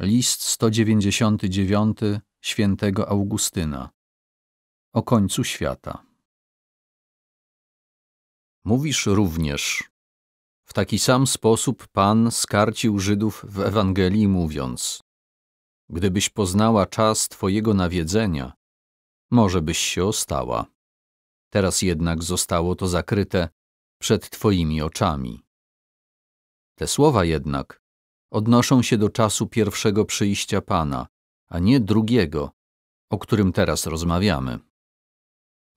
List 199 świętego Augustyna O końcu świata Mówisz również W taki sam sposób Pan skarcił Żydów w Ewangelii mówiąc Gdybyś poznała czas Twojego nawiedzenia, może byś się ostała. Teraz jednak zostało to zakryte przed Twoimi oczami. Te słowa jednak odnoszą się do czasu pierwszego przyjścia Pana, a nie drugiego, o którym teraz rozmawiamy.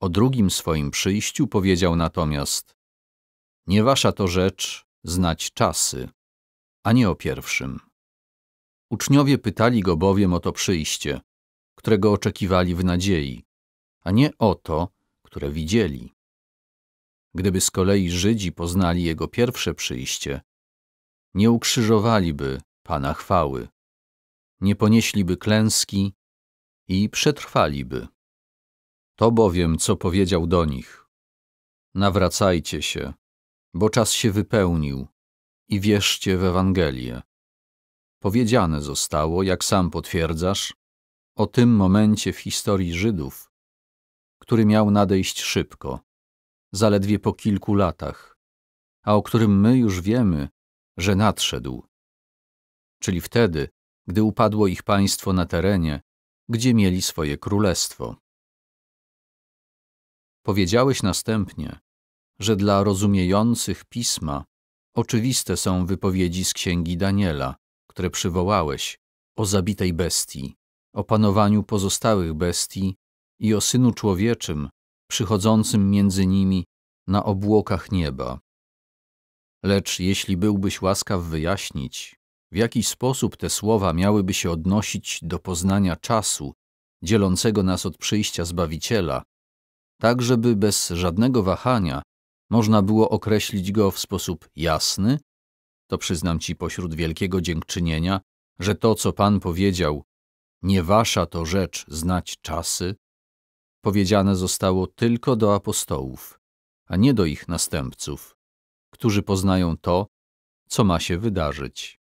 O drugim swoim przyjściu powiedział natomiast: Nie wasza to rzecz znać czasy, a nie o pierwszym. Uczniowie pytali go bowiem o to przyjście, którego oczekiwali w nadziei, a nie o to, które widzieli. Gdyby z kolei Żydzi poznali jego pierwsze przyjście, nie ukrzyżowaliby Pana chwały, nie ponieśliby klęski i przetrwaliby. To bowiem, co powiedział do nich: Nawracajcie się, bo czas się wypełnił i wierzcie w Ewangelię. Powiedziane zostało, jak sam potwierdzasz, o tym momencie w historii Żydów, który miał nadejść szybko, zaledwie po kilku latach, a o którym my już wiemy, że nadszedł. Czyli wtedy, gdy upadło ich państwo na terenie, gdzie mieli swoje królestwo. Powiedziałeś następnie, że dla rozumiejących pisma oczywiste są wypowiedzi z księgi Daniela, które przywołałeś, o zabitej bestii, o panowaniu pozostałych bestii i o synu człowieczym przychodzącym między nimi na obłokach nieba. Lecz jeśli byłbyś łaskaw wyjaśnić, w jaki sposób te słowa miałyby się odnosić do poznania czasu, dzielącego nas od przyjścia Zbawiciela, tak żeby bez żadnego wahania można było określić go w sposób jasny, to przyznam Ci pośród wielkiego dziękczynienia, że to, co Pan powiedział, nie wasza to rzecz znać czasy, powiedziane zostało tylko do apostołów, a nie do ich następców którzy poznają to, co ma się wydarzyć.